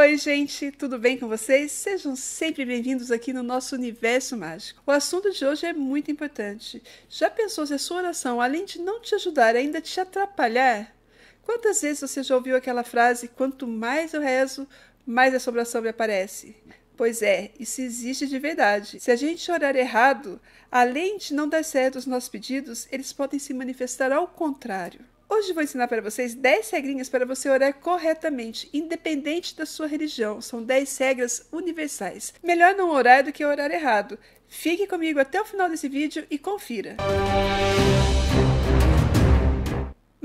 Oi, gente, tudo bem com vocês? Sejam sempre bem-vindos aqui no nosso universo mágico. O assunto de hoje é muito importante. Já pensou se a sua oração, além de não te ajudar, ainda te atrapalhar? Quantas vezes você já ouviu aquela frase: quanto mais eu rezo, mais essa oração me aparece? Pois é, isso existe de verdade. Se a gente orar errado, além de não dar certo os nossos pedidos, eles podem se manifestar ao contrário. Hoje vou ensinar para vocês 10 regrinhas para você orar corretamente, independente da sua religião. São 10 regras universais. Melhor não orar do que orar errado. Fique comigo até o final desse vídeo e confira. Música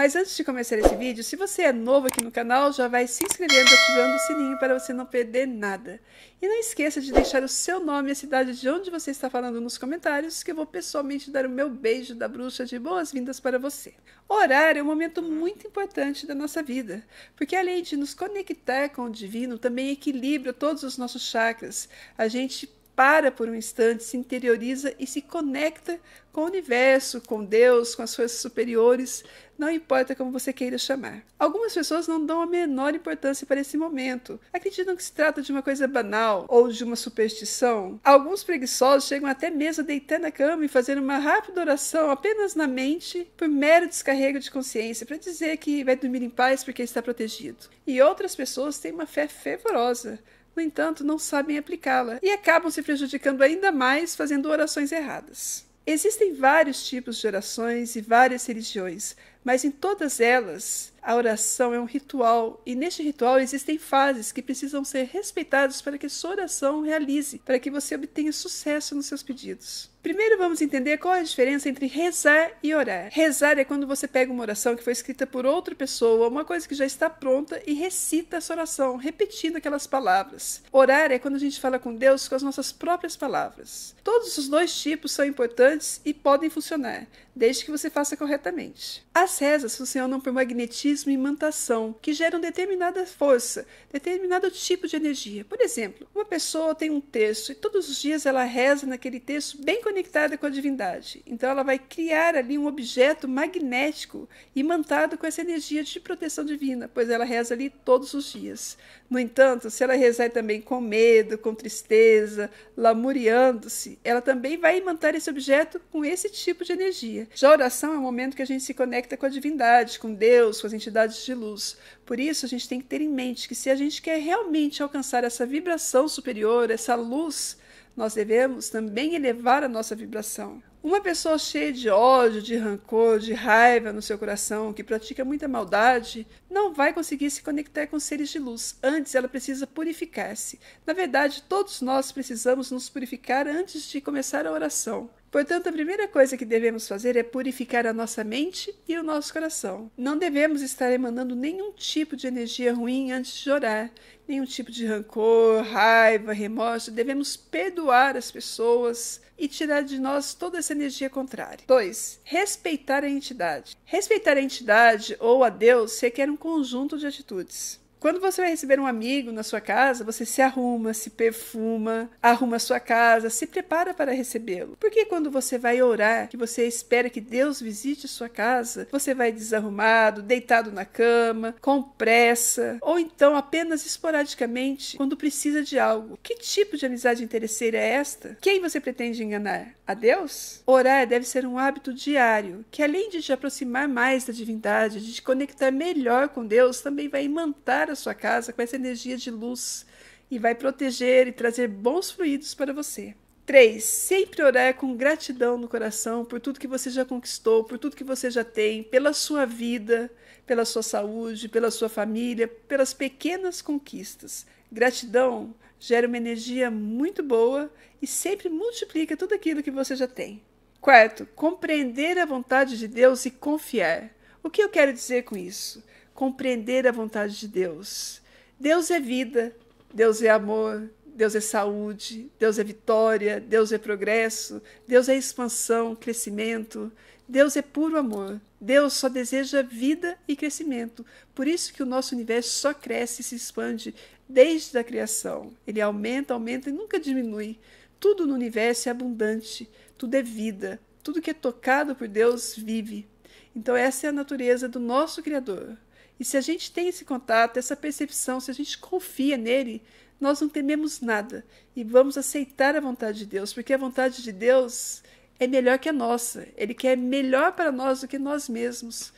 mas antes de começar esse vídeo, se você é novo aqui no canal, já vai se inscrevendo e ativando o sininho para você não perder nada. E não esqueça de deixar o seu nome e a cidade de onde você está falando nos comentários, que eu vou pessoalmente dar o meu beijo da bruxa de boas-vindas para você. Orar é um momento muito importante da nossa vida, porque além de nos conectar com o divino, também equilibra todos os nossos chakras. A gente para por um instante, se interioriza e se conecta com o universo, com Deus, com as forças superiores, não importa como você queira chamar. Algumas pessoas não dão a menor importância para esse momento, acreditam que se trata de uma coisa banal ou de uma superstição. Alguns preguiçosos chegam até mesmo a deitar na cama e fazer uma rápida oração apenas na mente, por mero descarrego de consciência, para dizer que vai dormir em paz porque está protegido. E outras pessoas têm uma fé fervorosa no entanto, não sabem aplicá-la e acabam se prejudicando ainda mais fazendo orações erradas. Existem vários tipos de orações e várias religiões, mas em todas elas a oração é um ritual e neste ritual existem fases que precisam ser respeitadas para que sua oração realize, para que você obtenha sucesso nos seus pedidos. Primeiro vamos entender qual é a diferença entre rezar e orar. Rezar é quando você pega uma oração que foi escrita por outra pessoa, uma coisa que já está pronta e recita essa oração, repetindo aquelas palavras. Orar é quando a gente fala com Deus com as nossas próprias palavras. Todos os dois tipos são importantes e podem funcionar, desde que você faça corretamente. As rezas funcionam por magnetismo e imantação, que geram determinada força, determinado tipo de energia. Por exemplo, uma pessoa tem um texto e todos os dias ela reza naquele texto bem conectada com a divindade. Então ela vai criar ali um objeto magnético imantado com essa energia de proteção divina, pois ela reza ali todos os dias. No entanto, se ela rezar também com medo, com tristeza, lamuriando-se, ela também vai imantar esse objeto com esse tipo de energia. Já a oração é um momento que a gente se conecta com a divindade, com Deus, com as entidades de luz. Por isso, a gente tem que ter em mente que se a gente quer realmente alcançar essa vibração superior, essa luz, nós devemos também elevar a nossa vibração. Uma pessoa cheia de ódio, de rancor, de raiva no seu coração, que pratica muita maldade, não vai conseguir se conectar com seres de luz. Antes, ela precisa purificar-se. Na verdade, todos nós precisamos nos purificar antes de começar a oração. Portanto, a primeira coisa que devemos fazer é purificar a nossa mente e o nosso coração. Não devemos estar emanando nenhum tipo de energia ruim antes de orar, nenhum tipo de rancor, raiva, remorso. Devemos perdoar as pessoas e tirar de nós toda essa energia contrária. 2. Respeitar a entidade. Respeitar a entidade ou a Deus requer um conjunto de atitudes. Quando você vai receber um amigo na sua casa, você se arruma, se perfuma, arruma a sua casa, se prepara para recebê-lo. Porque quando você vai orar, que você espera que Deus visite sua casa, você vai desarrumado, deitado na cama, com pressa, ou então apenas esporadicamente quando precisa de algo. Que tipo de amizade interesseira é esta? Quem você pretende enganar? a Deus? Orar deve ser um hábito diário, que além de te aproximar mais da divindade, de te conectar melhor com Deus, também vai imantar a sua casa com essa energia de luz e vai proteger e trazer bons fluidos para você. 3. Sempre orar com gratidão no coração por tudo que você já conquistou, por tudo que você já tem, pela sua vida, pela sua saúde, pela sua família, pelas pequenas conquistas. Gratidão gera uma energia muito boa e sempre multiplica tudo aquilo que você já tem. Quarto, compreender a vontade de Deus e confiar. O que eu quero dizer com isso? Compreender a vontade de Deus. Deus é vida, Deus é amor, Deus é saúde, Deus é vitória, Deus é progresso, Deus é expansão, crescimento. Deus é puro amor. Deus só deseja vida e crescimento. Por isso que o nosso universo só cresce e se expande desde a criação. Ele aumenta, aumenta e nunca diminui. Tudo no universo é abundante, tudo é vida, tudo que é tocado por Deus vive. Então, essa é a natureza do nosso Criador. E se a gente tem esse contato, essa percepção, se a gente confia nele, nós não tememos nada e vamos aceitar a vontade de Deus, porque a vontade de Deus é melhor que a nossa. Ele quer melhor para nós do que nós mesmos.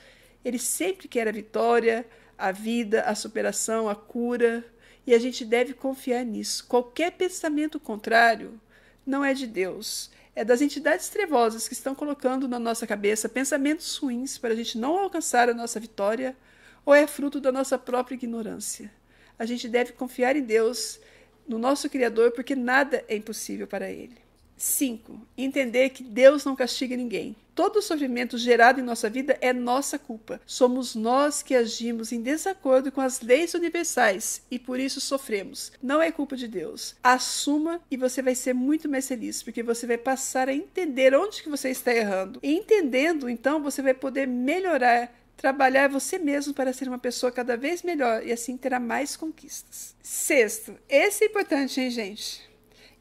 Ele sempre quer a vitória, a vida, a superação, a cura. E a gente deve confiar nisso. Qualquer pensamento contrário não é de Deus, é das entidades trevosas que estão colocando na nossa cabeça pensamentos ruins para a gente não alcançar a nossa vitória, ou é fruto da nossa própria ignorância. A gente deve confiar em Deus, no nosso Criador, porque nada é impossível para Ele. 5. Entender que Deus não castiga ninguém. Todo o sofrimento gerado em nossa vida é nossa culpa. Somos nós que agimos em desacordo com as leis universais e por isso sofremos. Não é culpa de Deus. Assuma e você vai ser muito mais feliz, porque você vai passar a entender onde que você está errando. E entendendo, então, você vai poder melhorar trabalhar você mesmo para ser uma pessoa cada vez melhor e assim terá mais conquistas. Sexto, esse é importante, hein, gente?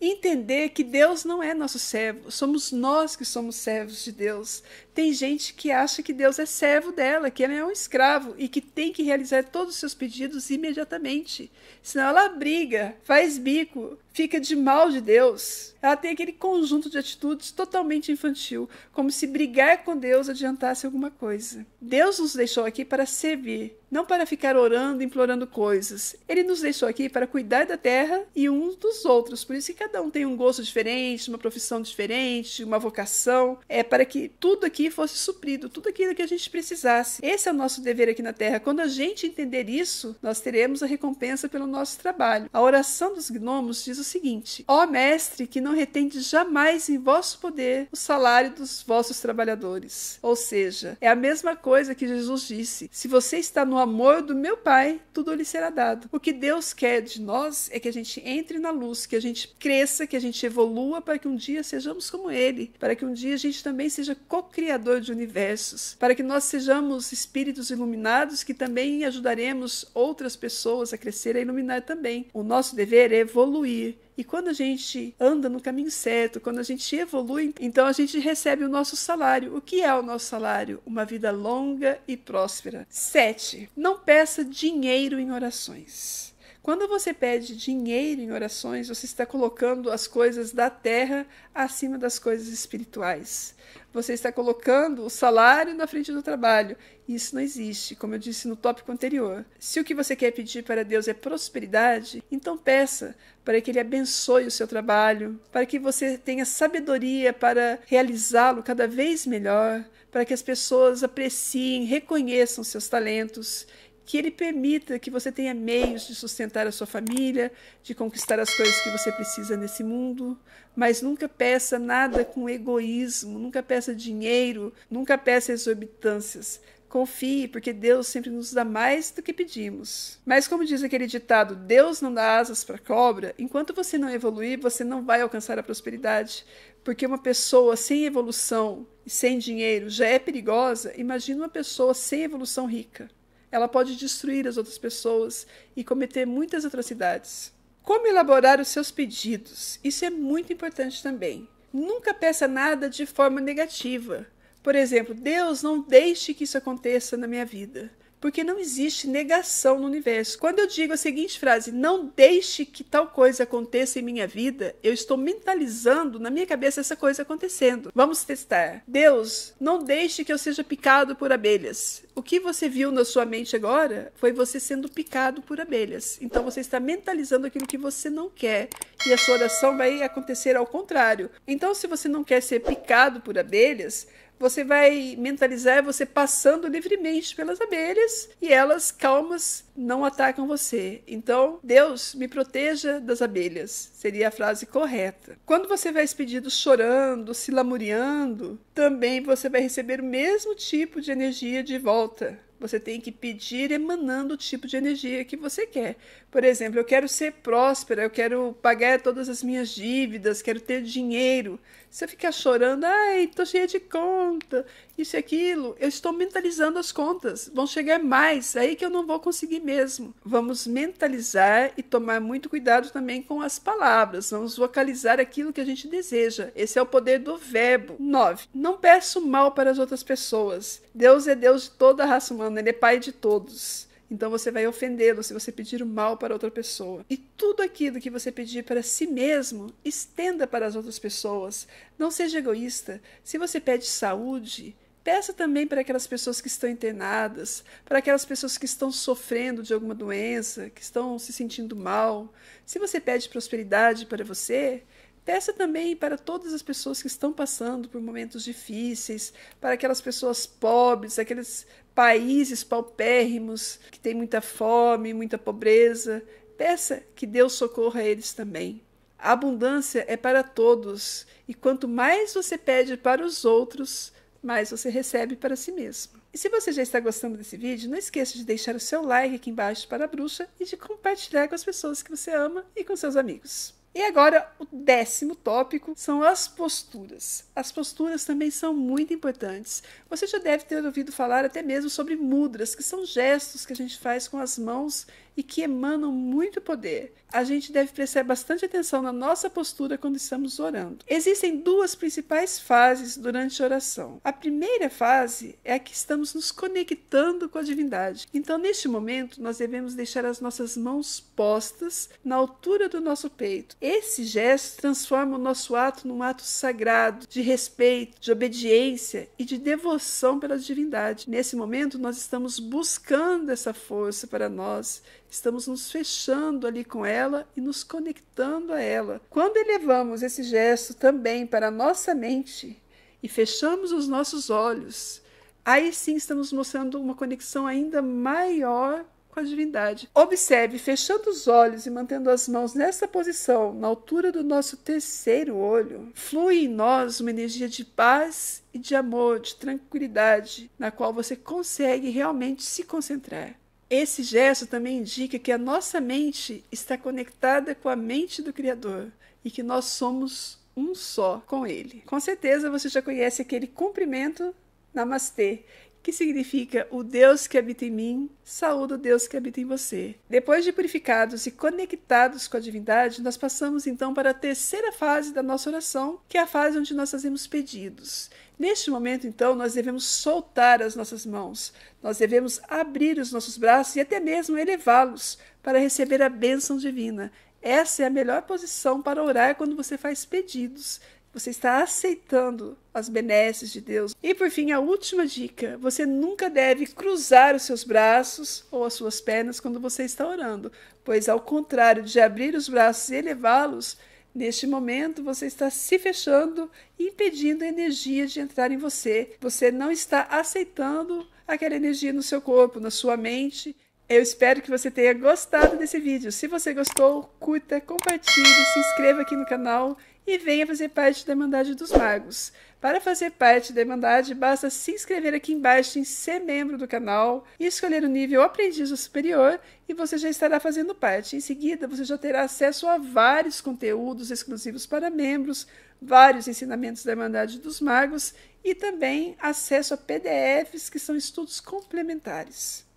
entender que Deus não é nosso servo, somos nós que somos servos de Deus. Tem gente que acha que Deus é servo dela, que ela é um escravo e que tem que realizar todos os seus pedidos imediatamente. Senão ela briga, faz bico, fica de mal de Deus. Ela tem aquele conjunto de atitudes totalmente infantil, como se brigar com Deus adiantasse alguma coisa. Deus nos deixou aqui para servir, não para ficar orando, implorando coisas. Ele nos deixou aqui para cuidar da terra e uns dos outros. Por isso que cada um tem um gosto diferente, uma profissão diferente, uma vocação. É para que tudo aqui fosse suprido, tudo aquilo que a gente precisasse. Esse é o nosso dever aqui na terra. Quando a gente entender isso, nós teremos a recompensa pelo nosso trabalho. A oração dos gnomos diz o seguinte: Ó mestre, que não retende jamais em vosso poder o salário dos vossos trabalhadores. Ou seja, é a mesma coisa que Jesus disse: se você está no amor do meu Pai, tudo lhe será dado. O que Deus quer de nós é que a gente entre na luz, que a gente cresça, que a gente evolua para que um dia sejamos como Ele, para que um dia a gente também seja co-criador de universos, para que nós sejamos espíritos iluminados que também ajudaremos outras pessoas a crescer e iluminar também. O nosso dever é evoluir e quando a gente anda no caminho certo, quando a gente evolui, então a gente recebe o nosso salário. O que é o nosso salário? Uma vida longa e próspera. 7. Não peça dinheiro em orações. Quando você pede dinheiro em orações, você está colocando as coisas da terra acima das coisas espirituais. Você está colocando o salário na frente do trabalho. Isso não existe, como eu disse no tópico anterior. Se o que você quer pedir para Deus é prosperidade, então peça para que Ele abençoe o seu trabalho, para que você tenha sabedoria para realizá-lo cada vez melhor, para que as pessoas apreciem, reconheçam seus talentos que ele permita que você tenha meios de sustentar a sua família, de conquistar as coisas que você precisa nesse mundo, mas nunca peça nada com egoísmo, nunca peça dinheiro, nunca peça exorbitâncias. Confie, porque Deus sempre nos dá mais do que pedimos. Mas, como diz aquele ditado, Deus não dá asas para cobra, enquanto você não evoluir, você não vai alcançar a prosperidade. Porque uma pessoa sem evolução e sem dinheiro já é perigosa, imagina uma pessoa sem evolução rica ela pode destruir as outras pessoas e cometer muitas atrocidades. Como elaborar os seus pedidos? Isso é muito importante também. Nunca peça nada de forma negativa. Por exemplo, Deus, não deixe que isso aconteça na minha vida porque não existe negação no universo. Quando eu digo a seguinte frase, não deixe que tal coisa aconteça em minha vida, eu estou mentalizando na minha cabeça essa coisa acontecendo. Vamos testar. Deus, não deixe que eu seja picado por abelhas. O que você viu na sua mente agora foi você sendo picado por abelhas. Então você está mentalizando aquilo que você não quer e a sua oração vai acontecer ao contrário. Então, se você não quer ser picado por abelhas, você vai mentalizar você passando livremente pelas abelhas e elas calmas não atacam você. Então, Deus me proteja das abelhas, seria a frase correta. Quando você vai expedido chorando, se lamuriando, também você vai receber o mesmo tipo de energia de volta. Você tem que pedir emanando o tipo de energia que você quer. Por exemplo, eu quero ser próspera, eu quero pagar todas as minhas dívidas, quero ter dinheiro. Você fica chorando, ai, tô cheia de conta, isso e aquilo. Eu estou mentalizando as contas, vão chegar mais, é aí que eu não vou conseguir mesmo. Vamos mentalizar e tomar muito cuidado também com as palavras. Vamos vocalizar aquilo que a gente deseja. Esse é o poder do verbo. 9. Não peço mal para as outras pessoas. Deus é Deus de toda a raça humana, Ele é Pai de todos. Então você vai ofendê-lo se você pedir o mal para outra pessoa. E tudo aquilo que você pedir para si mesmo, estenda para as outras pessoas. Não seja egoísta. Se você pede saúde, Peça também para aquelas pessoas que estão internadas, para aquelas pessoas que estão sofrendo de alguma doença, que estão se sentindo mal. Se você pede prosperidade para você, peça também para todas as pessoas que estão passando por momentos difíceis, para aquelas pessoas pobres, aqueles, países paupérrimos, que têm muita fome, muita pobreza. Peça que Deus socorra eles também. A abundância é para todos, e quanto mais você pede para os outros, mais você recebe para si mesmo. E se você já está gostando desse vídeo, não esqueça de deixar o seu like aqui embaixo para a bruxa e de compartilhar com as pessoas que você ama e com seus amigos. E agora, o décimo tópico são as posturas. As posturas também são muito importantes. Você já deve ter ouvido falar até mesmo sobre mudras, que são gestos que a gente faz com as mãos e que emanam muito poder. A gente deve prestar bastante atenção na nossa postura quando estamos orando. Existem duas principais fases durante a oração. A primeira fase é a que estamos nos conectando com a divindade. Então, neste momento, nós devemos deixar as nossas mãos postas na altura do nosso peito esse gesto transforma o nosso ato num ato sagrado, de respeito, de obediência e de devoção pela divindade. Nesse momento, nós estamos buscando essa força para nós, estamos nos fechando ali com ela e nos conectando a ela. Quando elevamos esse gesto também para a nossa mente e fechamos os nossos olhos, aí sim estamos mostrando uma conexão ainda maior com divindade. Observe, fechando os olhos e mantendo as mãos nessa posição, na altura do nosso terceiro olho, flui em nós uma energia de paz e de amor, de tranquilidade, na qual você consegue realmente se concentrar. Esse gesto também indica que a nossa mente está conectada com a mente do Criador e que nós somos um só com ele. Com certeza você já conhece aquele cumprimento Namastê, que significa o Deus que habita em mim, saúda o Deus que habita em você. Depois de purificados e conectados com a divindade, nós passamos então para a terceira fase da nossa oração, que é a fase onde nós fazemos pedidos. Neste momento, então, nós devemos soltar as nossas mãos, nós devemos abrir os nossos braços e até mesmo elevá-los para receber a bênção divina. Essa é a melhor posição para orar quando você faz pedidos você está aceitando as benesses de Deus. E por fim, a última dica: você nunca deve cruzar os seus braços ou as suas pernas quando você está orando, pois ao contrário de abrir os braços e elevá-los, Neste momento, você está se fechando, impedindo a energia de entrar em você. Você não está aceitando aquela energia no seu corpo, na sua mente, eu espero que você tenha gostado desse vídeo. Se você gostou, curta, compartilhe, se inscreva aqui no canal e venha fazer parte da Irmandade dos Magos. Para fazer parte da Irmandade, basta se inscrever aqui embaixo em ser membro do canal e escolher o nível Aprendiz ou Superior e você já estará fazendo parte. Em seguida, você já terá acesso a vários conteúdos exclusivos para membros, vários ensinamentos da Irmandade dos Magos e também acesso a PDFs que são estudos complementares.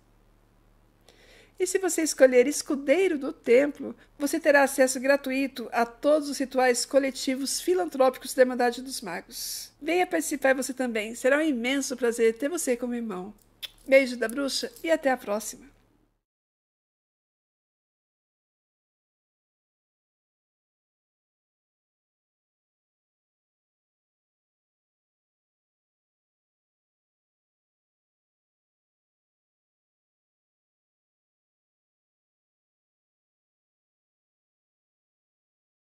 E se você escolher escudeiro do templo, você terá acesso gratuito a todos os rituais coletivos filantrópicos da Irmandade dos Magos. Venha participar você também, será um imenso prazer ter você como irmão. Beijo da bruxa e até a próxima!